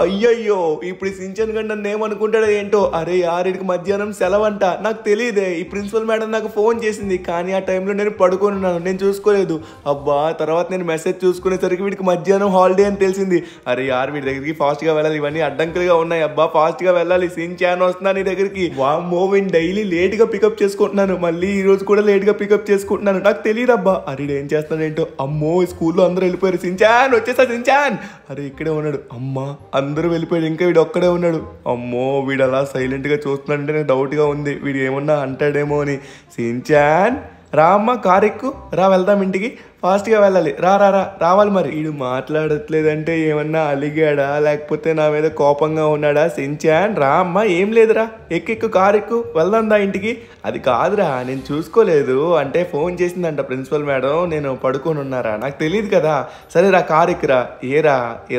అయ్యయ్యో ఇప్పుడు సించన్ గంట ఏమనుకుంటాడో ఏంటో అరే ఆరింటికి మధ్యాహ్నం సెలవంట నాకు తెలియదే ఈ ప్రిన్సిపల్ మేడం నాకు ఫోన్ చేసింది కానీ ఆ టైంలో నేను పడుకొని ఉన్నాను నేను చూసుకోలేదు అబ్బా తర్వాత నేను మెసేజ్ చూసుకునేసరికి వీడికి మధ్యాహ్నం హాలిడే అని తెలిసింది అరే యార్ వీడి దగ్గరికి ఫాస్ట్గా వెళ్ళాలి ఇవన్నీ అడ్డంకులుగా ఉన్నాయి అబ్బా ఫాస్ట్గా వెళ్ళాలి సించాన్ వస్తున్నా నీ దగ్గరికి వా మూవీని డైలీ లేట్గా పికప్ చేసుకుంటున్నాను మళ్ళీ ఈ రోజు కూడా లేట్గా పికప్ చేసుకుంటున్నాను నాకు తెలియదు అబ్బా అరే ఏం చేస్తాను ఏంటో అమ్మో స్కూల్లో అందరూ వెళ్ళిపోయారు సించాన్ వచ్చేసా సించాన్ అరే ఇక్కడే ఉన్నాడు అమ్మా అందరూ వెళ్ళిపోయాడు ఇంకా వీడు ఒక్కడే ఉన్నాడు అమ్మో వీడు అలా సైలెంట్గా చూస్తున్నాడంటే డౌట్గా ఉంది వీడు ఏమన్నా అంటాడేమో అని సించాన్ రా అమ్మ కారెక్కు రా వెళ్దాం ఇంటికి ఫాస్ట్గా వెళ్ళాలి రా రా రా రావాలి మరి వీడు మాట్లాడట్లేదంటే ఏమన్నా అలిగాడా లేకపోతే నా మీద కోపంగా ఉన్నాడా సెంచాన్ రా అమ్మ ఏం లేదురా ఎక్కు కారు ఎక్కు వెళ్దాందా ఇంటికి అది కాదురా నేను చూసుకోలేదు అంటే ఫోన్ చేసిందంట ప్రిన్సిపల్ మేడం నేను పడుకొని ఉన్నారా నాకు తెలియదు కదా సరే రా కారు ఎక్కురా ఏరా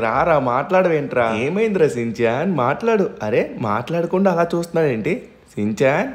రారా మాట్లాడవేంట్రా ఏమైందిరా సించాన్ మాట్లాడు అరే మాట్లాడకుండా అలా చూస్తున్నాడేంటి సించాన్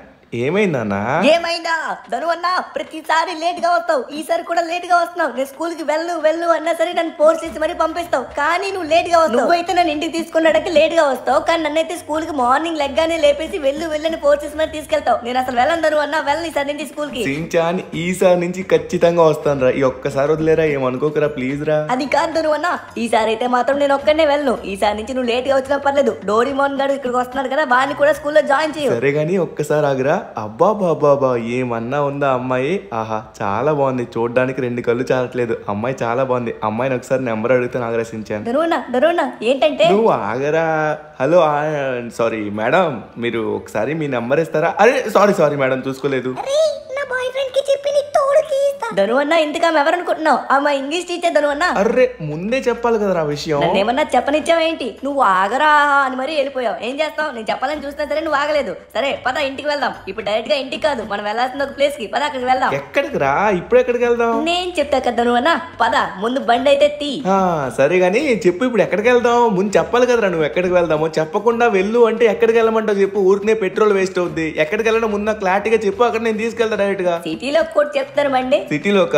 ఏమైందన్నా ఏమైందా ధను అన్న ప్రతిసారి లేట్ గా వస్తావు ఈసారి కూడా లేట్ గా వస్తున్నావు నేను స్కూల్ కి వెళ్ళు వెళ్ళు అన్నా సరే నన్ను ఫోర్స్ చేసి మరీ పంపిస్తావు కానీ నువ్వు లేట్ గా వస్తావు అయితే నన్ను ఇంటికి తీసుకున్నాడంటే లేట్ గా వస్తావు కానీ నన్ను అయితే స్కూల్ కి మార్నింగ్ లెగ్గానే లేపేసి వెళ్ళు వెళ్ళని ఫోర్స్ చేసి మరీ తీసుకెళ్తావు నేను అసలు వెళ్ళను ధను అన్న వెళ్ళను ఈసారి నుంచి స్కూల్ కి సించాన్ ఈసారి నుంచి ఖచ్చితంగా వస్తాను రా ఈ ఒక్కసారి వదిలేరా ఏమనుకోకరా ప్లీజ్ రా అది కాదు ధను అన్న ఈసారి అయితే మాత్రం నేను ఒక్కనే వెళ్ళను ఈసారి నుంచి నువ్వు లేట్ గా వచ్చినా పర్లేదు డోరీమోన్ గారు ఇక్కడికి వస్తున్నాడు కదా వాడిని కూడా స్కూల్లో జాయిన్ చేయు సరే కానీ ఒక్కసారి ఆగురా అబ్బా బాబా ఏమన్నా ఉందా అమ్మాయి ఆహా చాలా బాగుంది చూడడానికి రెండు కళ్ళు చాలట్లేదు అమ్మాయి చాలా బాగుంది అమ్మాయిని ఒకసారి నెంబర్ అడిగితే ఆగ్రహించాను ఏంటంటే నువ్వు ఆగరా హలో సారీ మేడం మీరు ఒకసారి మీ నెంబర్ ఇస్తారా అరే సారీ సారీ మేడం చూసుకోలేదు ధను అన్న ధనువన్న ఇంతకం ఎవరనుకుంటున్నావు ఆ మా ఇంగ్లీష్ టీచర్ ధనువన్న అర్రే ముందే చెప్పాలి కదరా విషయం నన్ను ఏమన్నా ఏంటి నువ్వు ఆగరా అని మరీ వెళ్ళిపోయావు ఏం చేస్తావు నేను చెప్పాలని చూస్తే సరే నువ్వు ఆగలేదు సరే పద ఇంటికి వెళ్దాం ఇప్పుడు డైరెక్ట్ గా ఇంటికి కాదు మనం వెళ్ళాల్సిన ఒక ప్లేస్ కి పద అక్కడికి వెళ్దాం ఎక్కడికి రా ఇప్పుడు ఎక్కడికి వెళ్దాం నేను చెప్తా కదా అన్న పద ముందు బండి అయితే తీ సరే గానీ చెప్పు ఇప్పుడు ఎక్కడికి వెళ్దాం ముందు చెప్పాలి కదరా నువ్వు ఎక్కడికి వెళ్దామో చెప్పకుండా వెళ్ళు అంటే ఎక్కడికి వెళ్ళమంటావు చెప్పు ఊరికే పెట్రోల్ వేస్ట్ అవుద్ది ఎక్కడికి వెళ్ళడం ముందు క్లారిటీగా చెప్పు అక్కడ నేను తీసుకెళ్తా డైరెక్ట్ గా సిటీలో కూడా చెప్తాను అండి సిటీలోక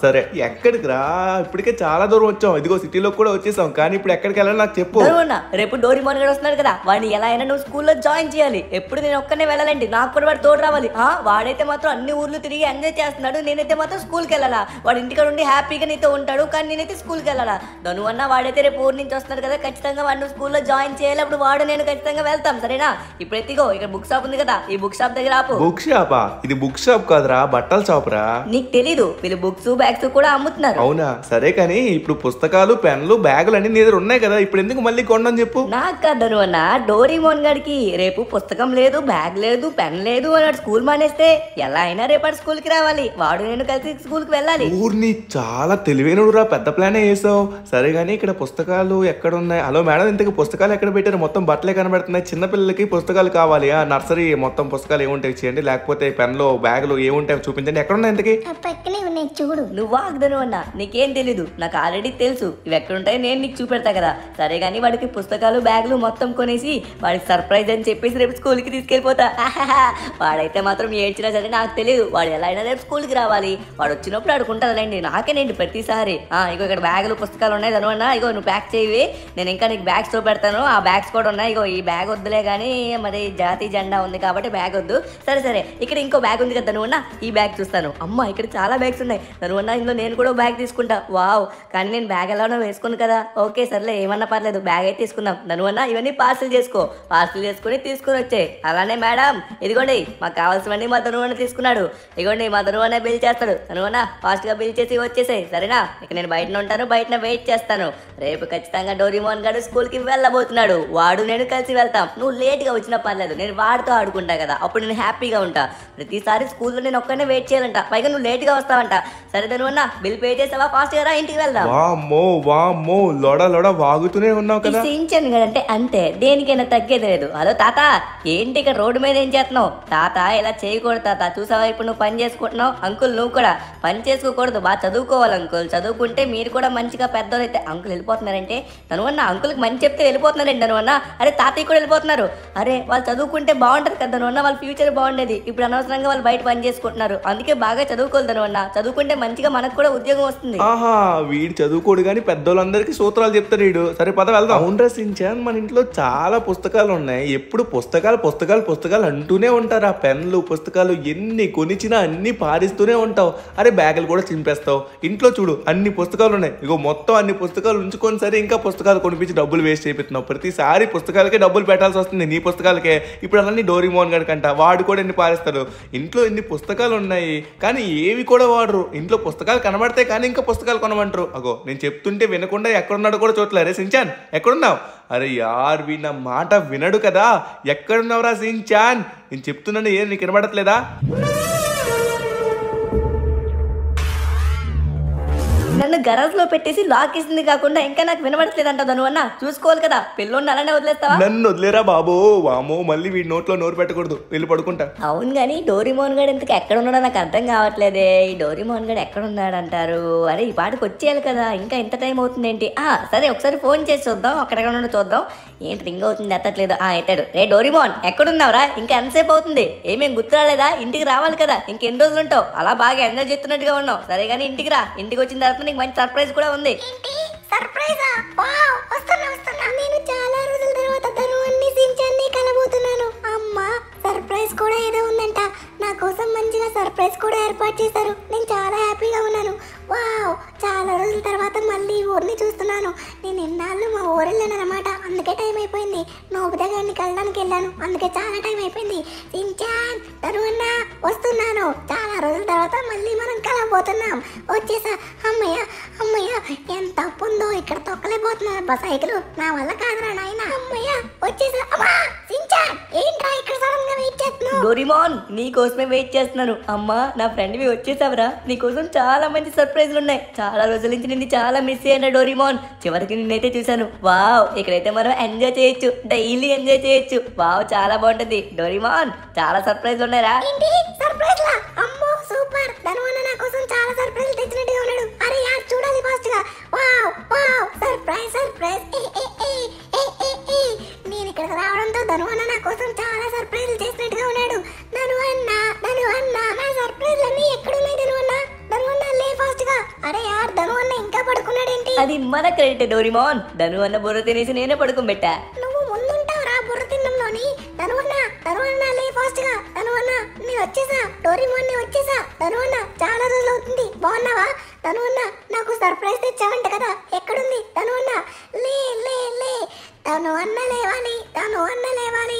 సరే ఎక్కడికి రా ఇప్పటికే చాలా దూరం వచ్చాం ఇదిగో సిటీలోకి కూడా వచ్చేసాం కానీ ఇప్పుడు ఎక్కడికి వెళ్ళాలి నాకు చెప్పు రేపు మోన్ గారు వస్తున్నాడు కదా వాడిని ఎలా అయినా నువ్వు స్కూల్లో జాయిన్ చేయాలి ఎప్పుడు నేను ఒక్కనే వెళ్ళాలండి నాకు కూడా వాడు తోడు రావాలి వాడైతే మాత్రం అన్ని ఊర్లు తిరిగి ఎంజాయ్ చేస్తున్నాడు నేనైతే మాత్రం స్కూల్కి వెళ్ళాలా వాడు ఇంటికాడ ఉండి హ్యాపీగా నీతో ఉంటాడు కానీ నేనైతే స్కూల్కి వెళ్ళాలా ధను అన్న వాడైతే రేపు ఊరి నుంచి వస్తున్నాడు కదా ఖచ్చితంగా వాడిని స్కూల్లో జాయిన్ చేయాలి అప్పుడు వాడు నేను ఖచ్చితంగా వెళ్తాం సరేనా ఇప్పుడు ఎత్తిగో ఇక్కడ బుక్ షాప్ ఉంది కదా ఈ బుక్ షాప్ దగ్గర ఆపు బుక్ షాపా ఇది బుక్ షాప్ కాదురా బట్టల షాప్ రా నీకు తెలీదు వీళ్ళు బుక్స్ బ్యాగ్స్ కూడా అమ్ముతున్నారు అవునా సరే కానీ ఇప్పుడు పుస్తకాలు పెన్లు బ్యాగులు అన్ని నీ దగ్గర ఉన్నాయి కదా ఇప్పుడు ఎందుకు మళ్ళీ కొండని చెప్పు నాకు కదను అన్న డోరీమోన్ గడికి రేపు పుస్తకం లేదు బ్యాగ్ లేదు పెన్ లేదు అన్నాడు స్కూల్ మానేస్తే ఎలా అయినా రేపటి స్కూల్ కి రావాలి వాడు నేను కలిసి స్కూల్ కి వెళ్ళాలి ఊర్ని చాలా తెలివైనడురా పెద్ద ప్లాన్ వేసావు సరే గానీ ఇక్కడ పుస్తకాలు ఎక్కడ ఉన్నాయి హలో మేడం ఇంతకు పుస్తకాలు ఎక్కడ పెట్టారు మొత్తం బట్టలే కనబడుతున్నాయి చిన్నపిల్లలకి పుస్తకాలు కావాలి ఆ నర్సరీ మొత్తం పుస్తకాలు ఏముంటాయి చేయండి లేకపోతే పెన్లు బ్యాగులు ఏముంటాయి చూపించండి ఎక్కడ ఉన్నాయి ఇంతకి పక్కనే ఉన్నాయి చూడు నువ్వు ఆగదను అన్నా నీకేం తెలీదు నాకు ఆల్రెడీ తెలుసు ఇవి ఎక్కడుంటాయి నేను నీకు చూపెడతా కదా సరే కానీ వాడికి పుస్తకాలు బ్యాగులు మొత్తం కొనేసి వాడికి సర్ప్రైజ్ అని చెప్పేసి రేపు స్కూల్కి తీసుకెళ్ళిపోతా వాడైతే మాత్రం ఏడ్చినా సరే నాకు తెలియదు వాడు ఎలా అయినా రేపు స్కూల్కి రావాలి వాడు వచ్చినప్పుడు అండి నాకేనండి ప్రతిసారి ఇగో ఇక్కడ బ్యాగులు పుస్తకాలు ఉన్నాయి అన్న ఇగో నువ్వు ప్యాక్ చేయవి నేను ఇంకా నీకు బ్యాగ్స్ చూపెడతాను ఆ బ్యాగ్స్ కూడా ఉన్నాయి ఇగో ఈ బ్యాగ్ వద్దులే కానీ మరి జాతీయ జెండా ఉంది కాబట్టి బ్యాగ్ వద్దు సరే సరే ఇక్కడ ఇంకో బ్యాగ్ ఉంది కదా నువ్వు ఈ బ్యాగ్ చూస్తాను అమ్మ ఇక్కడ చాలా బ్యాగ్స్ ఉన్నాయి నువ్వు ఇందులో నేను కూడా బ్యాగ్ తీసుకుంటా వావ్ కానీ నేను బ్యాగ్ ఎలా వేసుకుని కదా ఓకే సర్లే ఏమన్నా పర్లేదు బ్యాగ్ అయితే తీసుకుందాం నన్ను ఇవన్నీ పార్సిల్ చేసుకో పార్సిల్ చేసుకుని తీసుకుని వచ్చే అలానే మేడం ఇదిగోండి మాకు కావాల్సినవన్నీ మా తనువన తీసుకున్నాడు ఇదిగోండి మా తనువనే బిల్ చేస్తాడు ఫాస్ట్ ఫాస్ట్గా బిల్ చేసి వచ్చేసాయి సరేనా ఇక నేను బయటనే ఉంటాను బయటనే వెయిట్ చేస్తాను రేపు ఖచ్చితంగా డోరీమోన్ గారు కి వెళ్ళబోతున్నాడు వాడు నేను కలిసి వెళ్తాం నువ్వు లేట్ గా వచ్చినా పర్లేదు నేను వాడితో ఆడుకుంటా కదా అప్పుడు నేను హ్యాపీగా ఉంటా ప్రతిసారి స్కూల్లో నేను ఒక్కనే వెయిట్ చేయాలంట పైగా నువ్వు లేట్గా గా వస్తావంట సరే తను అన్న బిల్ పే చేసావా ఫాస్ట్ గా రా ఇంటికి వెళ్దాం వామ్మో వామ్మో లొడ లొడ వాగుతూనే ఉన్నావు కదా అంటే అంతే దేనికైనా తగ్గేది లేదు హలో తాత ఏంటి ఇక్కడ రోడ్డు మీద ఏం చేస్తున్నావు తాత ఇలా చేయకూడదు తాత చూసావా ఇప్పుడు నువ్వు పని చేసుకుంటున్నావు అంకుల్ నువ్వు కూడా పని చేసుకోకూడదు బాగా చదువుకోవాలి అంకుల్ చదువుకుంటే మీరు కూడా మంచిగా పెద్దోళ్ళు అయితే అంకుల్ వెళ్ళిపోతున్నారంటే తను అన్న అంకుల్కి మంచి చెప్తే వెళ్ళిపోతున్నారండి తను అన్న అరే తాతయ్య కూడా వెళ్ళిపోతున్నారు అరే వాళ్ళు చదువుకుంటే బాగుంటుంది కదా తను అన్న వాళ్ళ ఫ్యూచర్ బాగుండేది ఇప్పుడు అనవసరంగా వాళ్ళు బయట పని చేసుకుంటున్నారు అందుకే బాగా చదువుకోవాలి చదువుకుంటాను అన్న చదువుకుంటే మంచిగా మనకు కూడా ఉద్యోగం వస్తుంది ఆహా వీడు చదువుకోడు కానీ పెద్దోళ్ళందరికి సూత్రాలు చెప్తాడు వీడు సరే పద వెళ్దాం అవును సించాన్ మన ఇంట్లో చాలా పుస్తకాలు ఉన్నాయి ఎప్పుడు పుస్తకాలు పుస్తకాలు పుస్తకాలు అంటూనే ఉంటారు ఆ పెన్లు పుస్తకాలు ఎన్ని కొనిచ్చినా అన్ని పారిస్తూనే ఉంటావు అరే బ్యాగులు కూడా చింపేస్తావు ఇంట్లో చూడు అన్ని పుస్తకాలు ఉన్నాయి ఇగో మొత్తం అన్ని పుస్తకాలు ఉంచుకొని సరే ఇంకా పుస్తకాలు కొనిపించి డబ్బులు వేస్ట్ చేపిస్తున్నావు ప్రతిసారి పుస్తకాలకే డబ్బులు పెట్టాల్సి వస్తుంది నీ పుస్తకాలకే ఇప్పుడు అలాంటి డోరీ మోహన్ గడికంట వాడు కూడా ఎన్ని పారిస్తాడు ఇంట్లో ఎన్ని పుస్తకాలు ఉన్నాయి కానీ ఏవి టీవీ కూడా వాడరు ఇంట్లో పుస్తకాలు కనబడతాయి కానీ ఇంకా పుస్తకాలు కొనమంటారు అగో నేను చెప్తుంటే వినకుండా ఎక్కడున్నాడు కూడా చూడలే అరే సించాన్ ఎక్కడున్నావు అరే యార్ నా మాట వినడు కదా ఎక్కడున్నావురా సించాన్ నేను చెప్తున్నాను ఏం నీకు వినబడట్లేదా నన్ను గరాజ్ లో పెట్టేసి లాక్ ఇస్తుంది కాకుండా ఇంకా నాకు వినబడట్లేదంట దాని అన్న చూసుకోవాలి కదా పిల్లోని అలానే వదిలేస్తావా నన్ను వదిలేరా బాబు వామో మళ్ళీ వీడి నోట్లో నోరు పెట్టకూడదు వెళ్ళి పడుకుంటా అవును కానీ డోరిమోన్ గడ్ ఇంతకు ఎక్కడ ఉన్నాడో నాకు అర్థం కావట్లేదే ఈ డోరిమోన్ గడ్ ఎక్కడ ఉన్నాడంటారు అరే ఈ పాటకు వచ్చేయాలి కదా ఇంకా ఎంత టైం అవుతుంది ఏంటి ఆ సరే ఒకసారి ఫోన్ చేసి చూద్దాం అక్కడ ఉన్నాడో చూద్దాం ఏంటి రింగ్ అవుతుంది ఎత్తట్లేదు ఆ ఎత్తాడు రే డోరిమోన్ ఎక్కడున్నావురా ఇంకా ఎంతసేపు అవుతుంది ఏమేం గుర్తు రాలేదా ఇంటికి రావాలి కదా ఇంకెన్ని రోజులు ఉంటావు అలా బాగా ఎంజాయ్ చేస్తున్నట్టుగా ఉన్నావు సరే కానీ ఇంటికి రా ఇంటికి వచ్చిన తర్వాత నీకు మంచి సర్ప్రైజ్ కూడా ఉంది చాలా సర్ప్రైజ్ కూడా ఏదో ఉందంట నా కోసం మంచిగా సర్ప్రైజ్ కూడా ఏర్పాటు చేశారు నేను చాలా హ్యాపీగా ఉన్నాను వావ్ చాలా రోజుల తర్వాత మళ్ళీ ఊరిని చూస్తున్నాను నేను ఎన్నాళ్ళు మా ఊరు అనమాట అందుకే టైం అయిపోయింది నోబుదా గారిని కలడానికి వెళ్ళాను అందుకే చాలా టైం అయిపోయింది సించాన్ తరువన్నా వస్తున్నాను చాలా రోజుల తర్వాత మళ్ళీ మనం కలవబోతున్నాం వచ్చేసా అమ్మయ్య అమ్మయ్య ఎంత తప్పు ఉందో ఇక్కడ తొక్కలేకపోతున్నాను అబ్బా సైకిల్ నా వల్ల కాదురా నాయన అమ్మయ్య వచ్చేసా అమ్మా సించాన్ ఏంట్రా ఇక్కడ సడన్ నీ కోసమే వెయిట్ చేస్తున్నాను అమ్మా నా ఫ్రెండ్వి వచ్చేసావరా నీ కోసం చాలా మంది సర్ప్రైజ్ సర్ప్రైజ్లు ఉన్నాయి చాలా రోజుల నుంచి నేను చాలా మిస్ అయ్యాను డోరిమోన్ చివరికి నిన్నైతే చూశాను వావ్ ఇక్కడైతే మనం ఎంజాయ్ చేయొచ్చు డైలీ ఎంజాయ్ చేయొచ్చు వావ్ చాలా బాగుంటుంది డోరిమోన్ చాలా సర్ప్రైజ్లు ఉన్నాయరా అమ్మో సూపర్ కోసం చాలా ఉన్నాడు అరే చూడాలి వావ్ వావ్ సర్ప్రైజ్ సర్ప్రైజ్ నేను ఇక్కడికి రావడంతో కోసం చాలా ఉన్నాడు అది మన క్రెడిట్ డోరిమోన్ ధను అన్న బుర్ర తినేసి నేనే పెట్టా నువ్వు ముందుంటావురా బుర్ర తిన్నంలోని ధను అన్న ధను అన్న లే ఫాస్ట్ గా ధను అన్న నీ వచ్చేసా డోరిమోన్ నీ వచ్చేసా ధను అన్న చాలా రోజులు అవుతుంది బాగున్నావా ధను అన్న నాకు సర్ప్రైజ్ తెచ్చావంట కదా ఎక్కడుంది ధను అన్న లే లే లే ధను అన్న లేవాలి ధను అన్న లేవాలి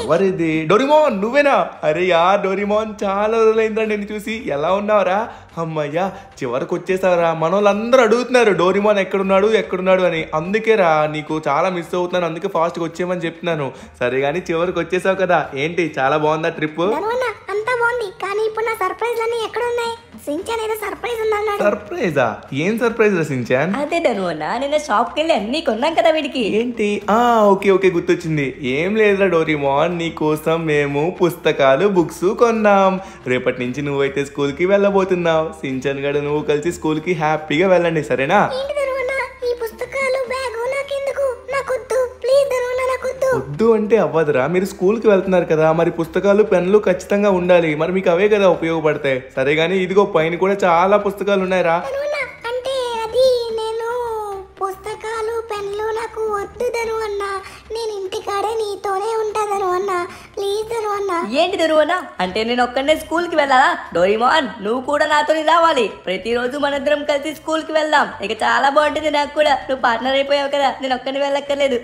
ఎవరిది డోరిమోన్ నువ్వేనా అరే యా డోరిమోన్ చాలా రోజులైందిరా నేను చూసి ఎలా ఉన్నావురా అమ్మయ్యా చివరికి వచ్చేసావురా మన వాళ్ళందరూ అడుగుతున్నారు డోరిమోన్ ఎక్కడున్నాడు ఎక్కడున్నాడు అని అందుకే రా నీకు చాలా మిస్ అవుతున్నాను అందుకే ఫాస్ట్గా వచ్చేయమని చెప్తున్నాను సరే కానీ చివరికి వచ్చేసావు కదా ఏంటి చాలా బాగుందా ట్రిప్ అంతా బాగుంది కానీ ఇప్పుడు నా సర్ప్రైజ్లన్నీ ఎక్కడ ఉన్నాయి సించాన్ ఏదో సర్ప్రైజ్ ఉందన్నాడు సర్ప్రైజా ఏం సర్ప్రైజ్ రా సించాన్ అదే డనువన్నా నిన్న షాప్కి వెళ్ళి అన్ని కొన్నాం కదా వీడికి ఏంటి ఆ ఓకే ఓకే గుర్తొచ్చింది ఏం లేదురా డోరిమాన్ నీ కోసం మేము పుస్తకాలు బుక్స్ కొన్నాం రేపటి నుంచి నువ్వైతే స్కూల్ కి వెళ్ళబోతున్నావు సించాన్ గడు నువ్వు కలిసి స్కూల్ కి హ్యాపీగా వెళ్ళండి సరేనా ఈ పుస్తకాలు వద్దు అంటే అవ్వదురా మీరు స్కూల్ కి వెళ్తున్నారు కదా మరి పుస్తకాలు పెన్లు ఖచ్చితంగా ఉండాలి మరి మీకు అవే కదా ఉపయోగపడతాయి సరే కానీ ఇదిగో పైన కూడా చాలా పుస్తకాలు ఉన్నాయిరా అంటే పుస్తకాలు పెన్లు నాకు వద్దు అన్నా నేను ఇంటికాడే నీతోనే ఏంటి తెరువనా అంటే నేను స్కూల్ స్కూల్కి వెళ్ళాలా డోరిమాన్ నువ్వు కూడా నాతో రావాలి ప్రతిరోజు మనందరం కలిసి స్కూల్కి వెళ్దాం ఇక చాలా బాగుంటుంది నాకు కూడా నువ్వు పార్ట్నర్ అయిపోయావు కదా నేను ఒక్కడిని వెళ్ళక్కర్లేదు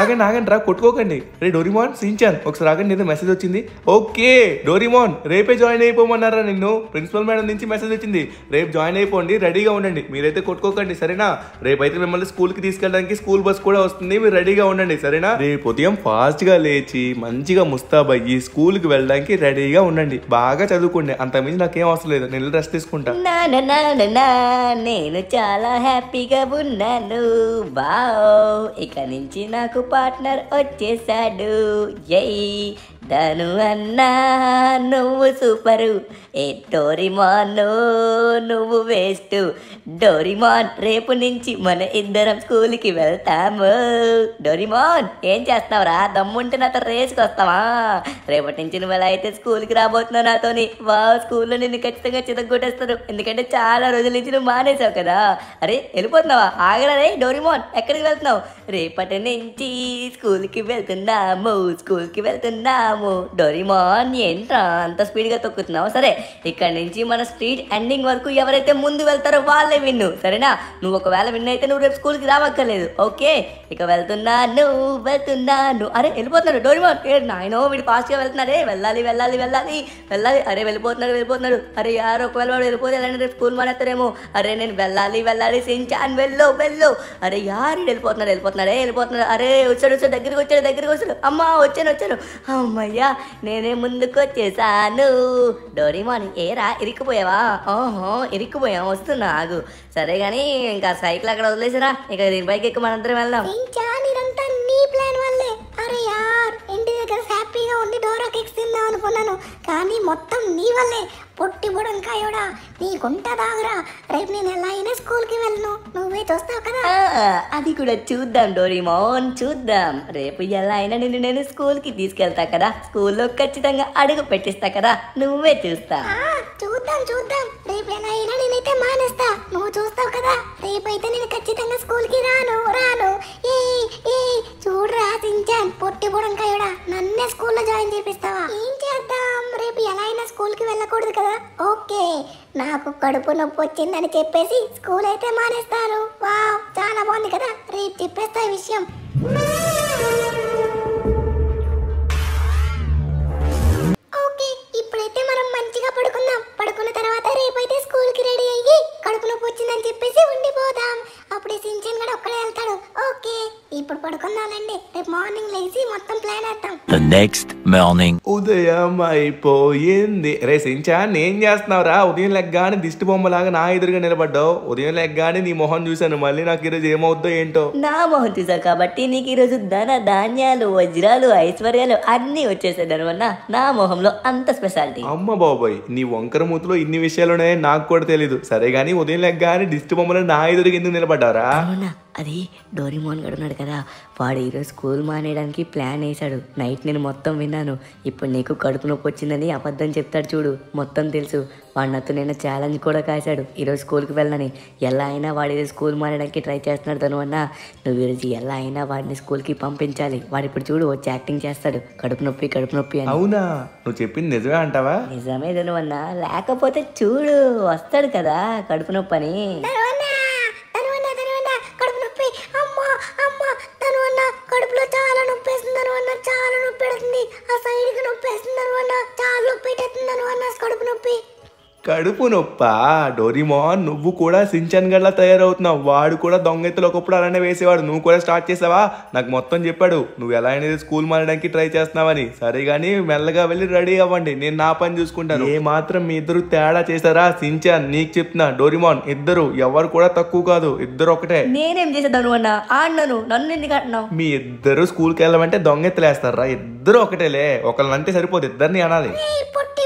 ఆగండి ఆగండి రా కొట్టుకోకండి రే డోరిమోన్ సించాన్ ఒకసారి ఆగండి ఏదో మెసేజ్ వచ్చింది ఓకే డోరిమోన్ రేపే జాయిన్ అయిపోమన్నారా నిన్ను ప్రిన్సిపల్ మేడం నుంచి మెసేజ్ వచ్చింది రేపు జాయిన్ అయిపోండి రెడీగా ఉండండి మీరైతే కొట్టుకోకండి సరేనా రేపైతే మిమ్మల్ని స్కూల్కి తీసుకెళ్ళడానికి స్కూల్ బస్ కూడా వస్తుంది మీరు రెడీగా ఉండండి సరేనా రేపు ఉదయం ఫాస్ట్గా లేచి మంచిగా ముస్తాబయ్యి కి వెళ్ళడానికి రెడీగా ఉండండి బాగా చదువుకోండి నాకు నాకేం అవసరం లేదు నేను రెస్ట్ తీసుకుంటా నేను చాలా హ్యాపీగా ఉన్నాను బావ్ ఇక నుంచి నాకు పార్ట్నర్ వచ్చేసాడు ధను అన్నా నువ్వు సూపరు ఏ డోరిమాన్లో నువ్వు వేస్ట్ డోరిమాన్ రేపు నుంచి మన ఇద్దరం స్కూల్కి వెళ్తాము డోరిమాన్ ఏం దమ్ము దమ్ముంటే నాతో రేసుకు వస్తావా రేపటి నుంచి నువ్వు ఎలా అయితే స్కూల్కి రాబోతున్నావు నాతోని వా స్కూల్లో నిన్ను ఖచ్చితంగా చితగొట్టేస్తారు ఎందుకంటే చాలా రోజుల నుంచి నువ్వు మానేసావు కదా అరే వెళ్ళిపోతున్నావా ఆగలరే రే డోరిమాన్ ఎక్కడికి వెళ్తున్నావు రేపటి నుంచి స్కూల్కి వెళ్తున్నాము స్కూల్కి వెళ్తున్నాము రాము డొరిమాన్ ఎంత అంత స్పీడ్గా తొక్కుతున్నావు సరే ఇక్కడ నుంచి మన స్ట్రీట్ ఎండింగ్ వరకు ఎవరైతే ముందు వెళ్తారో వాళ్ళే విన్ను సరేనా నువ్వు ఒకవేళ విన్ అయితే నువ్వు రేపు స్కూల్కి రావక్కర్లేదు ఓకే ఇక వెళ్తున్నాను వెళ్తున్నాను అరే వెళ్ళిపోతున్నాడు డొరిమాన్ ఏ నాయనో వీడు ఫాస్ట్గా వెళ్తున్నాడే వెళ్ళాలి వెళ్ళాలి వెళ్ళాలి వెళ్ళాలి అరే వెళ్ళిపోతున్నాడు వెళ్ళిపోతున్నాడు అరే యారు ఒకవేళ వాడు వెళ్ళిపోతే రేపు స్కూల్ మానేస్తారేమో అరే నేను వెళ్ళాలి వెళ్ళాలి సించాన్ వెళ్ళు వెళ్ళు అరే యారు వెళ్ళిపోతున్నాడు వెళ్ళిపోతున్నాడే వెళ్ళిపోతున్నాడు అరే వచ్చాడు వచ్చాడు దగ్గరికి వచ్చాడు దగ్గరికి వచ్చాడు అమ్మ వచ్చాను వచ్చాను అమ్మ అమ్మయ్యా నేనే ముందుకొచ్చేసాను డోరీమాన్ ఏరా ఇరికిపోయావా ఓహో ఇరిక్కుపోయాం వస్తున్నా ఆగు సరే కానీ ఇంకా సైకిల్ అక్కడ వదిలేసిరా ఇక బైక్ ఎక్కువ మనందరం వెళ్దాం నీ ప్లాన్ వల్లే అరే యార్ ఇంటి దగ్గర హ్యాపీగా ఉండి డోరా కేక్స్ తిందాం అనుకున్నాను కానీ మొత్తం నీ వల్లే పొట్టి బుడంకాయోడ నీ గుంట దాగురా రేపు నేను ఎలా అయినా స్కూల్కి వెళ్ళను నువ్వే చూస్తావు కదా అది కూడా చూద్దాం డోరీమోన్ చూద్దాం రేపు ఎలా అయినా నేను నేను స్కూల్కి తీసుకెళ్తా కదా స్కూల్లో ఖచ్చితంగా అడుగు పెట్టిస్తా కదా నువ్వే చూస్తా చూద్దాం చూద్దాం రేపు ఎలా అయినా నేనైతే మానేస్తా నువ్వు చూస్తావు కదా రేపు అయితే నేను ఖచ్చితంగా స్కూల్ కి రాను రాను ఏ చూడరా తించాన్ పొట్టి బుడంకాయోడా నన్నే స్కూల్లో జాయిన్ చేపిస్తావా ఏం చేద్దాం రేపు ఎలా అయినా స్కూల్ కి వెళ్ళకూడదు కదా ఓకే నాకు కడుపు నొప్పి వచ్చిందని చెప్పేసి స్కూల్ అయితే మానేస్తారు వా చాలా బాగుంది కదా రేపు చెప్పేస్తా విషయం ఓకే ఇప్పుడైతే మనం మంచిగా పడుకుందాం పడుకున్న తర్వాత రేపైతే స్కూల్కి రెడీ అయ్యి కడుపు నొప్పి వచ్చిందని చెప్పేసి ఉండిపోదాం అప్పుడు సించన్ కూడా ఒక్కడే వెళ్తాడు ఓకే ఇప్పుడు పడుకుందామండి రేపు మార్నింగ్ లేచి మొత్తం ప్లాన్ వేద్దాం ద నెక్స్ట్ మార్నింగ్ ఉదయం అయిపోయింది రే సించాన్ ఏం చేస్తున్నావురా ఉదయం లెగ్గానే దిష్టి బొమ్మలాగా నా ఎదురుగా నిలబడ్డావు ఉదయం లెగ్గానే నీ మొహం చూశాను మళ్ళీ నాకు ఈరోజు ఏమవుద్దో ఏంటో నా మొహం చూసావు కాబట్టి నీకు ఈరోజు ధన ధాన్యాలు వజ్రాలు ఐశ్వర్యాలు అన్ని వచ్చేసాయి దానివల్ల నా మొహంలో అంత స్పెషాలిటీ అమ్మ బాబాయ్ నీ వంకర మూతిలో ఇన్ని విషయాలు ఉన్నాయని నాకు కూడా తెలియదు సరే గానీ ఉదయం లెగ్గానే దిష్టి బొమ్మలు నా ఎదురుగా ఎందుకు నిలబడ్డా పడ్డారా అవునా అది డోరిమోన్ గడు ఉన్నాడు కదా వాడు ఈరోజు స్కూల్ మానేయడానికి ప్లాన్ వేశాడు నైట్ నేను మొత్తం విన్నాను ఇప్పుడు నీకు కడుపు నొప్పి వచ్చిందని అబద్ధం చెప్తాడు చూడు మొత్తం తెలుసు వాడు నాతో నేను ఛాలెంజ్ కూడా కాశాడు ఈరోజు స్కూల్కి వెళ్ళని ఎలా అయినా వాడు ఈరోజు స్కూల్ మానేయడానికి ట్రై చేస్తున్నాడు తను అన్న నువ్వు ఈరోజు ఎలా అయినా వాడిని స్కూల్కి పంపించాలి వాడు ఇప్పుడు చూడు వచ్చి యాక్టింగ్ చేస్తాడు కడుపు నొప్పి కడుపు నొప్పి అని అవునా నువ్వు చెప్పింది నిజమే అంటావా నిజమే తను అన్న లేకపోతే చూడు వస్తాడు కదా కడుపు నొప్పి అని కడుపు నొప్ప డోరిమాన్ నువ్వు కూడా సించన్ గడ్లా తయారవుతున్నావు వాడు కూడా దొంగెత్తులు ఒకప్పుడు అలానే వేసేవాడు నువ్వు కూడా స్టార్ట్ చేసావా నాకు మొత్తం చెప్పాడు నువ్వు ఎలా అనేది స్కూల్ మారడానికి ట్రై చేస్తున్నావని సరే కానీ మెల్లగా వెళ్ళి రెడీ అవ్వండి నేను నా పని చూసుకుంటాను ఏ మాత్రం మీ ఇద్దరు తేడా చేశారా సించాన్ నీకు చెప్తున్నా డోరిమోన్ ఇద్దరు ఎవరు కూడా తక్కువ కాదు ఇద్దరు ఒకటే నేనేం చేసేదాను అన్న నన్ను ఎందుకు అంటున్నావు మీ ఇద్దరు స్కూల్కి వెళ్ళమంటే ఎత్తులేస్తారా ఇద్దరు ఒకటేలే ఒకళ్ళంటే సరిపోదు ఇద్దరిని అనాలి పొట్టి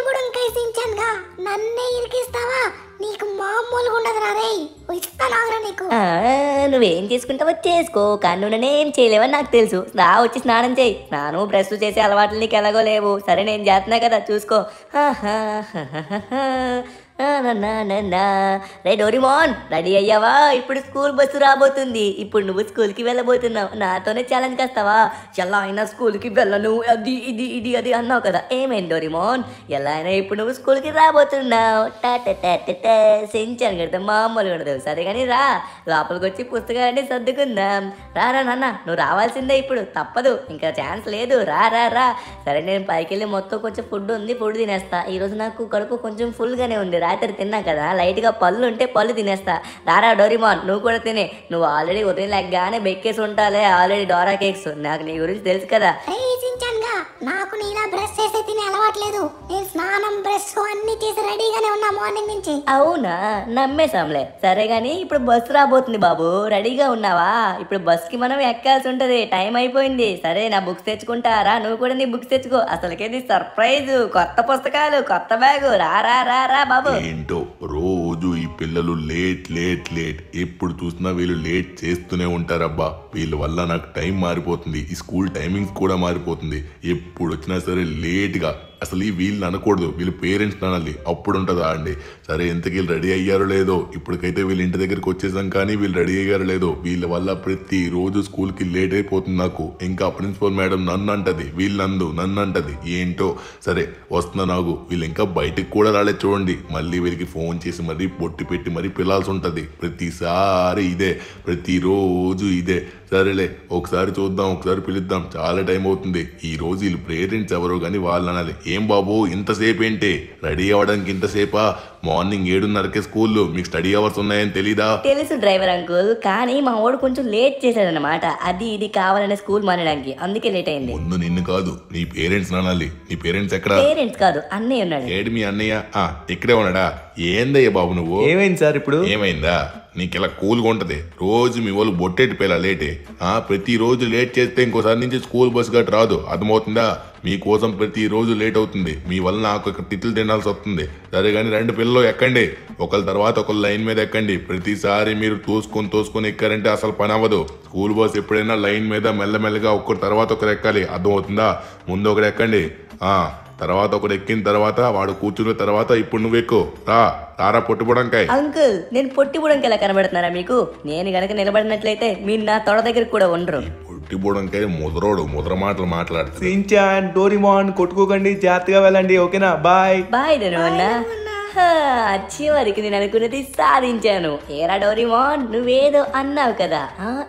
ఉద్దేశించానుగా నన్నే ఇరికిస్తావా నీకు మామూలుగా ఉండదు రే ఇస్తాను నీకు నువ్వేం చేసుకుంటావో చేసుకో కన్ను నేనేం చేయలేవని నాకు తెలుసు నా వచ్చి స్నానం చేయి నాను బ్రష్ చేసే అలవాట్లు నీకు ఎలాగో లేవు సరే నేను చేస్తున్నా కదా చూసుకో రే డోరిమోన్ రెడీ అయ్యావా ఇప్పుడు స్కూల్ బస్సు రాబోతుంది ఇప్పుడు నువ్వు స్కూల్కి వెళ్ళబోతున్నావు నాతోనే ఛాలెంజ్ చేస్తావా ఎలా అయినా స్కూల్కి వెళ్ళను అది ఇది ఇది అది అన్నావు కదా ఏమైంది డోరిమోన్ ఎలా అయినా ఇప్పుడు నువ్వు స్కూల్కి రాబోతున్నావు సెంచాను కడితే మామూలు కడతావు సరే కానీ రా లోపలికి వచ్చి పుస్తకాలని సర్దుకుందాం రా నాన్న నువ్వు రావాల్సిందే ఇప్పుడు తప్పదు ఇంకా ఛాన్స్ లేదు రా రా రా సరే నేను పైకి వెళ్ళి మొత్తం కొంచెం ఫుడ్ ఉంది ఫుడ్ తినేస్తా ఈ రోజు నాకు కడుపు కొంచెం గానే ఉంది రాత్రి తిన్నా కదా లైట్గా పళ్ళు ఉంటే పళ్ళు తినేస్తా రారా డోరిమాన్ నువ్వు కూడా తినే నువ్వు ఆల్రెడీ ఉదయం లెగ్గానే బెక్కేసి ఉంటాలే ఆల్రెడీ డోరా కేక్స్ నాకు నీ గురించి తెలుసు కదా నాకు నీలా బ్రష్ చేసే తినే అలవాట్లేదు నేను స్నానం బ్రష్ అన్ని చేసి రెడీగానే ఉన్నా మార్నింగ్ నుంచి అవునా నమ్మేశాంలే సరే గాని ఇప్పుడు బస్ రాబోతుంది బాబు రెడీగా ఉన్నావా ఇప్పుడు బస్ కి మనం ఎక్కాల్సి ఉంటది టైం అయిపోయింది సరే నా బుక్స్ తెచ్చుకుంటారా నువ్వు కూడా నీ బుక్స్ తెచ్చుకో అసలుకేది సర్ప్రైజ్ కొత్త పుస్తకాలు కొత్త బ్యాగు రా రా రా రా బాబు ఏంటో పిల్లలు లేట్ లేట్ లేట్ ఎప్పుడు చూసినా వీళ్ళు లేట్ చేస్తూనే ఉంటారబ్బా వీళ్ళ వల్ల నాకు టైం మారిపోతుంది ఈ స్కూల్ టైమింగ్స్ కూడా మారిపోతుంది ఎప్పుడు వచ్చినా సరే లేట్గా అసలు ఈ వీళ్ళని అనకూడదు వీళ్ళ పేరెంట్స్ అనాలి అప్పుడు ఉంటుందా అండి సరే వీళ్ళు రెడీ అయ్యారు లేదో ఇప్పటికైతే వీళ్ళ ఇంటి దగ్గరికి వచ్చేసాం కానీ వీళ్ళు రెడీ అయ్యారు లేదో వీళ్ళ వల్ల ప్రతిరోజు స్కూల్కి లేట్ అయిపోతుంది నాకు ఇంకా ప్రిన్సిపల్ మేడం నన్ను అంటది వీళ్ళందు నన్ను అంటది ఏంటో సరే వస్తున్నా నాకు వీళ్ళు ఇంకా బయటికి కూడా రాలేదు చూడండి మళ్ళీ వీళ్ళకి ఫోన్ చేసి మరీ పొట్టి పెట్టి మరీ పిలాల్సి ఉంటుంది ప్రతిసారి ఇదే ప్రతిరోజు ఇదే సరేలే ఒకసారి చూద్దాం ఒకసారి పిలుద్దాం చాలా టైం అవుతుంది ఈ రోజు వీళ్ళు పేరెంట్స్ ఎవరో కానీ వాళ్ళు అనాలి ఏం బాబు ఇంతసేపు ఏంటే రెడీ అవ్వడానికి ఇంతసేపా మార్నింగ్ ఏడున్నరకే స్కూల్లో మీకు స్టడీ అవర్స్ ఉన్నాయని తెలీదా తెలుసు డ్రైవర్ అంకుల్ కానీ మా వాడు కొంచెం లేట్ చేశాడనమాట అది ఇది కావాలనే స్కూల్ మానడానికి అందుకే లేట్ అయింది ముందు నిన్ను కాదు నీ పేరెంట్స్ అనాలి నీ పేరెంట్స్ ఎక్కడ పేరెంట్స్ కాదు అన్నయ్య ఉన్నాడు ఏడు మీ అన్నయ్య ఆ ఇక్కడే ఉన్నాడా ఏందయ్య బాబు నువ్వు ఏమైంది సార్ ఇప్పుడు ఏమైందా నీకు ఇలా కూల్గా ఉంటుంది రోజు మీ వాళ్ళు బొట్టేటి పిల్ల లేటే ప్రతిరోజు లేట్ చేస్తే ఇంకోసారి నుంచి స్కూల్ బస్ గట్ రాదు అర్థమవుతుందా మీకోసం ప్రతిరోజు లేట్ అవుతుంది మీ వల్ల నాకు ఇక్కడ తిట్లు తినాల్సి వస్తుంది సరే కానీ రెండు పిల్లలు ఎక్కండి ఒకళ్ళ తర్వాత ఒకళ్ళ లైన్ మీద ఎక్కండి ప్రతిసారి మీరు తోసుకొని తోసుకొని ఎక్కారంటే అసలు పని అవ్వదు స్కూల్ బస్ ఎప్పుడైనా లైన్ మీద మెల్లమెల్లగా ఒక్కరి తర్వాత ఒకరు ఎక్కాలి అర్థమవుతుందా ముందు ఒకరు ఎక్కండి తర్వాత ఒకడు ఎక్కిన తర్వాత వాడు కూర్చున్న తర్వాత ఇప్పుడు నువ్వు ఎక్కు రా రారా పొట్టి బుడంకాయ అంకుల్ నేను పొట్టి బుడంకాయ ఎలా కనబడుతున్నారా మీకు నేను గనక నిలబడినట్లయితే మీరు నా తొడ దగ్గర కూడా ఉండరు పొట్టి బుడంకాయ ముదరోడు ముదర మాటలు మాట్లాడుతుంది సించాన్ డోరిమాన్ కొట్టుకోకండి జాగ్రత్తగా వెళ్ళండి ఓకేనా బాయ్ బాయ్ నేను చివరికి నేను అనుకున్నది సాధించాను ఏరా డోరిమాన్ నువ్వేదో అన్నావు కదా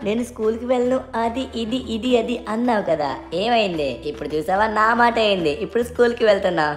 నేను స్కూల్ కి వెళ్ళను అది ఇది ఇది అది అన్నావు కదా ఏమైంది ఇప్పుడు చూసావా నా మాట అయింది ఇప్పుడు స్కూల్ కి వెళ్తున్నావు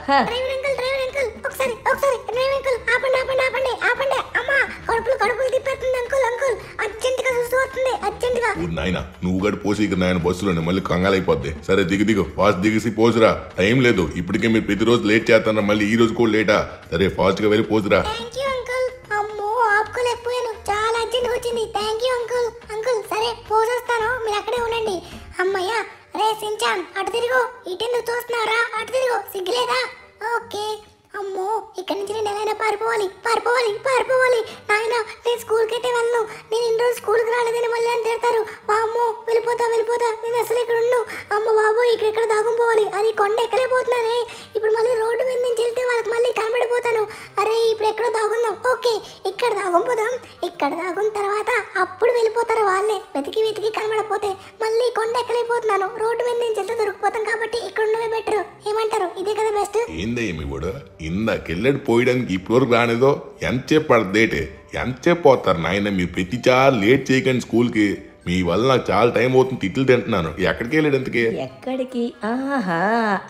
ఒకసారి ఒకసారి డ్రైవింగ్ అంకుల్ ఆపండి ఆపండి ఆపండి ఆపండి అమ్మా కడుపులు కడుపులు తిప్పేస్తుంది అంకుల్ అంకుల్ అర్జెంట్ గా చూస్తూ వస్తుంది అర్జెంట్ గా నాయన నువ్వు గడి పోసి ఇక్కడ నాయన బస్సులోనే మళ్ళీ కంగాలైపోద్ది సరే దిగు దిగు ఫాస్ట్ దిగిసి పోసురా టైం లేదు ఇప్పటికే మీరు ప్రతిరోజు లేట్ చేస్తాను మళ్ళీ ఈ రోజు కూడా లేటా సరే ఫాస్ట్ గా వెళ్ళి పోసురా థ్యాంక్ యూ అంకుల్ అమ్మో ఆపుకోలేకపోయాను చాలా అర్జెంట్ వచ్చింది థ్యాంక్ యూ అంకుల్ అంకుల్ సరే పోసేస్తాను మీరు అక్కడే ఉండండి అమ్మయ్య రే సించాన్ అటు తిరుగు ఇటెందుకు చూస్తున్నారా అటు తిరుగు సిగ్గులేదా ఓకే అమ్మో ఇక్కడి నుంచి నేను ఎలా పారిపోవాలి పారిపోవాలి పారిపోవాలి నాయన నేను స్కూల్కి అయితే వెళ్ళను నేను ఇన్ని రోజులు స్కూల్కి రాలేదని మళ్ళీ అని తిడతారు అమ్మో వెళ్ళిపోతా వెళ్ళిపోతా నేను అసలు ఇక్కడ ఉండు అమ్మ బాబు ఇక్కడ ఎక్కడ పోవాలి అది కొండ ఎక్కలేకపోతున్నానే ఇప్పుడు మళ్ళీ రోడ్డు మీద నుంచి వెళ్తే వాళ్ళకి మళ్ళీ కనబడిపోతాను అరే ఇప్పుడు ఎక్కడ దాగుందాం ఓకే ఇక్కడ పోదాం ఇక్కడ దాగున్న తర్వాత అప్పుడు వెళ్ళిపోతారు వాళ్ళే వెతికి వెతికి కనబడపోతే మళ్ళీ కొండ ఎక్కలేకపోతున్నాను రోడ్డు మీద నుంచి వెళ్తే దొరికిపోతాం కాబట్టి ఇక్కడ ఉండవే బెటర్ ఏమంటారు ఇదే కదా బెస్ట్ ఏంది కూడా ఇందాకెళ్ళాడు పోయడానికి వరకు రానేదో ఎంతసేపు పడదేటే ఎంతసేపు పోతారు నాయన మీరు చాలా లేట్ చేయకండి స్కూల్కి మీ వల్ల నాకు చాలా టైం అవుతుంది తిట్లు తింటున్నాను ఎక్కడికి వెళ్ళాడు ఎందుకే ఎక్కడికి ఆహా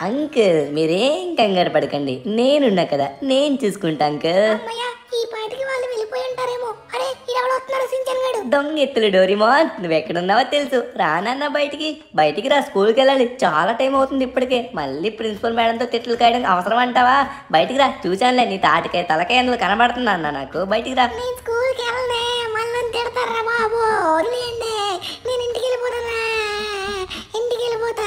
అంకుల్ మీరేం కంగారు పడకండి నేనున్నా కదా నేను చూసుకుంటా అంకుల్ ఈ పాటికి వాళ్ళు వెళ్ళిపోయి ఉంటారు ఇరవడవుతున్నాడు దొంగ ఎత్తులు డోరిమోన్ నువ్వు తెలుసు రానన్న బయటికి బయటికి రా స్కూల్కి వెళ్ళాలి చాలా టైం అవుతుంది ఇప్పటికే మళ్ళీ ప్రిన్సిపల్ మేడంతో తిట్లు కాయడం అవసరం అంటావా బయటికి రా చూచానులే నీ తాటికాయ తలకాయ అందులో కనబడుతున్నా అన్న నాకు బయటికి రా స్కూల్కి మళ్ళీ నేను ఇంటికి వెళ్ళిపోతా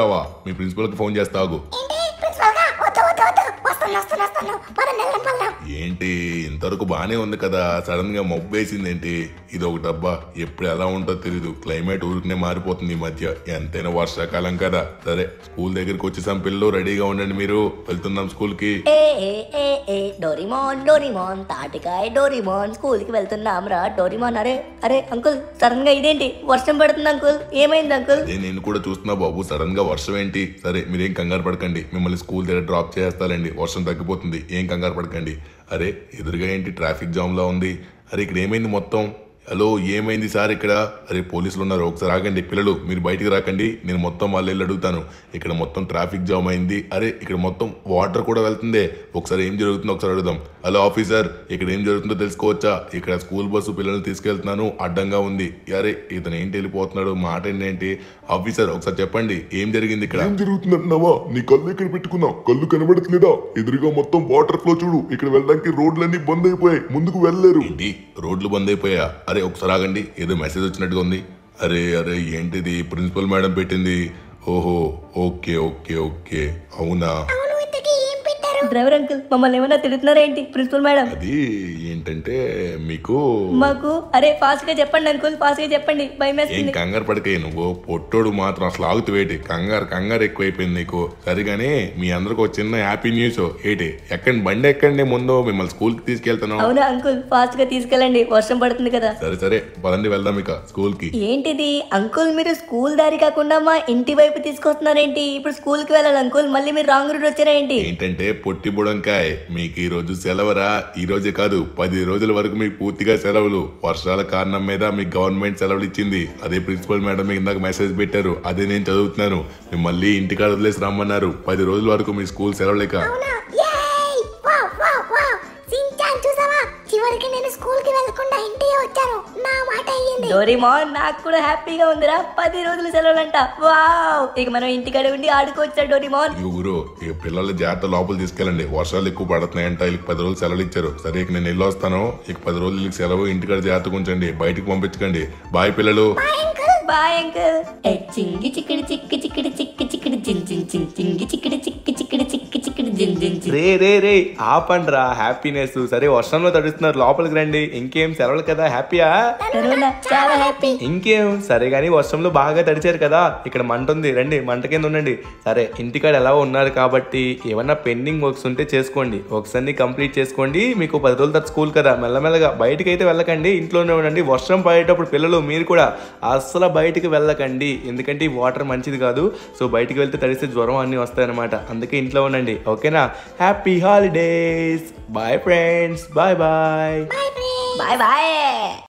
రావా మీ కి ఫోన్ చేస్తావు ఏంటి ఇంతవరకు బాగానే ఉంది కదా సడన్గా మబ్బు వేసింది ఏంటి ఇది ఒక డబ్బా ఎప్పుడు ఎలా ఉంటుందో తెలీదు క్లైమేట్ ఊరికనే మారిపోతుంది ఈ మధ్య ఎంతైనా వర్షాకాలం కదా సరే స్కూల్ దగ్గరికి వచ్చేసాం పిల్లలు రెడీగా ఉండండి మీరు వెళ్తున్నాం స్కూల్ కి డోరిమోన్ డోరిమోన్ తాటికాయ డోరిమోన్ స్కూల్ కి వెళ్తున్నాం రా డోరిమోన్ అరే అరే అంకుల్ సడన్ గా ఇదేంటి వర్షం పడుతుంది అంకుల్ ఏమైంది అంకుల్ నేను కూడా చూస్తున్నా బాబు సడన్ గా వర్షం ఏంటి సరే మీరేం కంగారు పడకండి మిమ్మల్ని స్కూల్ దగ్గర డ్రాప్ చేస్తారండి వర్షం తగ్గిపోతుంది ఏం కంగారు పడకండి అరే ఎదురుగా ఏంటి ట్రాఫిక్ జామ్లో ఉంది అరే ఇక్కడ ఏమైంది మొత్తం హలో ఏమైంది సార్ ఇక్కడ అరే పోలీసులు ఉన్నారు ఒకసారి ఆగండి పిల్లలు మీరు బయటికి రాకండి నేను మొత్తం వాళ్ళు వెళ్ళి అడుగుతాను ఇక్కడ మొత్తం ట్రాఫిక్ జామ్ అయింది అరే ఇక్కడ మొత్తం వాటర్ కూడా వెళ్తుందే ఒకసారి ఏం జరుగుతుందో ఒకసారి అడుగుదాం హలో ఆఫీసర్ ఇక్కడ ఏం జరుగుతుందో తెలుసుకోవచ్చా ఇక్కడ స్కూల్ బస్సు పిల్లల్ని తీసుకెళ్తున్నాను అడ్డంగా ఉంది అరే ఇతను ఏంటి వెళ్ళిపోతున్నాడు మాట ఏంటి ఆఫీసర్ ఒకసారి చెప్పండి ఏం జరిగింది ఇక్కడ ఏం జరుగుతుంది అంటున్నావా నీ కళ్ళు ఇక్కడ పెట్టుకున్నావు కళ్ళు కనబడట్లేదా ఎదురుగా మొత్తం వాటర్ ఫ్లో చూడు ఇక్కడ వెళ్ళడానికి రోడ్లన్నీ బంద్ అయిపోయాయి ముందుకు వెళ్ళలేరు రోడ్లు బంద్ అయిపోయా అరే అరే ఒకసారి ఆగండి ఏదో మెసేజ్ వచ్చినట్టుగా ఉంది అరే అరే ఏంటిది ప్రిన్సిపల్ మేడం పెట్టింది ఓహో ఓకే ఓకే ఓకే అవునా డ్రైవర్ అంకుల్ మమ్మల్ని ఏమైనా తిడుతున్నారా ఏంటి ప్రిన్సిపల్ మేడం అది ఏంటంటే మీకు మాకు అరే ఫాస్ట్ గా చెప్పండి అంకుల్ ఫాస్ట్ గా చెప్పండి ఏం కంగారు పడకే నువ్వు పొట్టోడు మాత్రం అసలు ఆగుతూ వేటి కంగారు కంగారు ఎక్కువైపోయింది నీకు సరిగానే మీ అందరికి ఒక చిన్న హ్యాపీ న్యూస్ ఏటి ఎక్కడి బండి ఎక్కండి ముందు మిమ్మల్ని స్కూల్ కి తీసుకెళ్తాను అవునా అంకుల్ ఫాస్ట్ గా తీసుకెళ్ళండి వర్షం పడుతుంది కదా సరే సరే బలండి వెళ్దాం ఇక స్కూల్ కి ఏంటిది అంకుల్ మీరు స్కూల్ దారి కాకుండా మా ఇంటి వైపు తీసుకొస్తున్నారేంటి ఇప్పుడు స్కూల్ కి వెళ్ళాలి అంకుల్ మళ్ళీ మీరు రాంగ్ రూట్ వచ్చారా ఏంటి ఏంటంటే పొట్టి బుడంకాయ్ మీకు ఈరోజు సెలవురా ఈరోజే కాదు పది రోజుల వరకు మీకు పూర్తిగా సెలవులు వర్షాల కారణం మీద మీకు గవర్నమెంట్ సెలవులు ఇచ్చింది అదే ప్రిన్సిపల్ మేడం మీకు ఇందాక మెసేజ్ పెట్టారు అదే నేను చదువుతున్నాను మళ్ళీ ఇంటికాడ వదిలేసి రమ్మన్నారు పది రోజుల వరకు మీ స్కూల్ సెలవులేక చివరికి నేను స్కూల్ కి వెళ్లకుండా ఇంటికి వచ్చాను నా మాట అయ్యింది డోరీమోన్ నాకు కూడా హ్యాపీగా ఉందిరా పది రోజులు అంట వావ్ ఇక మనం ఇంటికాడే ఉండి ఆడుకోవచ్చా డోరీమోన్ గురు ఈ పిల్లలు జాగ్రత్త లోపల తీసుకెళ్ళండి వర్షాలు ఎక్కువ పడుతున్నాయంట వీళ్ళకి పది రోజులు సెలవులు ఇచ్చారు సరే ఇక నేను వస్తాను ఇక పది రోజులు వీళ్ళకి సెలవు ఇంటికాడ జాగ్రత్తగా ఉంచండి బయటకు పంపించకండి బాయ్ పిల్లలు బాయ్ అంకుల్ ఏ చింగి చిక్కిడి చిక్కి చిక్కిడి చిక్కి చిక్కిడి చింగి చిక్కి రే రే రే ఆపండ్రా హ్యాపీనెస్ సరే వర్షంలో తడుస్తున్నారు లోపలికి రండి ఇంకేం సెలవులు కదా హ్యాపీయా ఇంకేం సరే కానీ వర్షంలో బాగా తడిచారు కదా ఇక్కడ మంట ఉంది రండి మంట కింద ఉండండి సరే ఇంటికాడ ఎలా ఉన్నారు కాబట్టి ఏమన్నా పెండింగ్ వర్క్స్ ఉంటే చేసుకోండి వర్క్స్ అన్ని కంప్లీట్ చేసుకోండి మీకు పది రోజుల తర్వాత స్కూల్ కదా మెల్లమెల్లగా బయటకి అయితే వెళ్ళకండి ఇంట్లోనే ఉండండి వర్షం పడేటప్పుడు పిల్లలు మీరు కూడా అస్సలు బయటికి వెళ్ళకండి ఎందుకంటే ఈ వాటర్ మంచిది కాదు సో బయటకు వెళ్తే తడిస్తే జ్వరం అన్నీ వస్తాయన్నమాట అందుకే ఇంట్లో ఉండండి ఓకేనా happy holidays. Bye friends. Bye bye. Bye friends. Bye bye.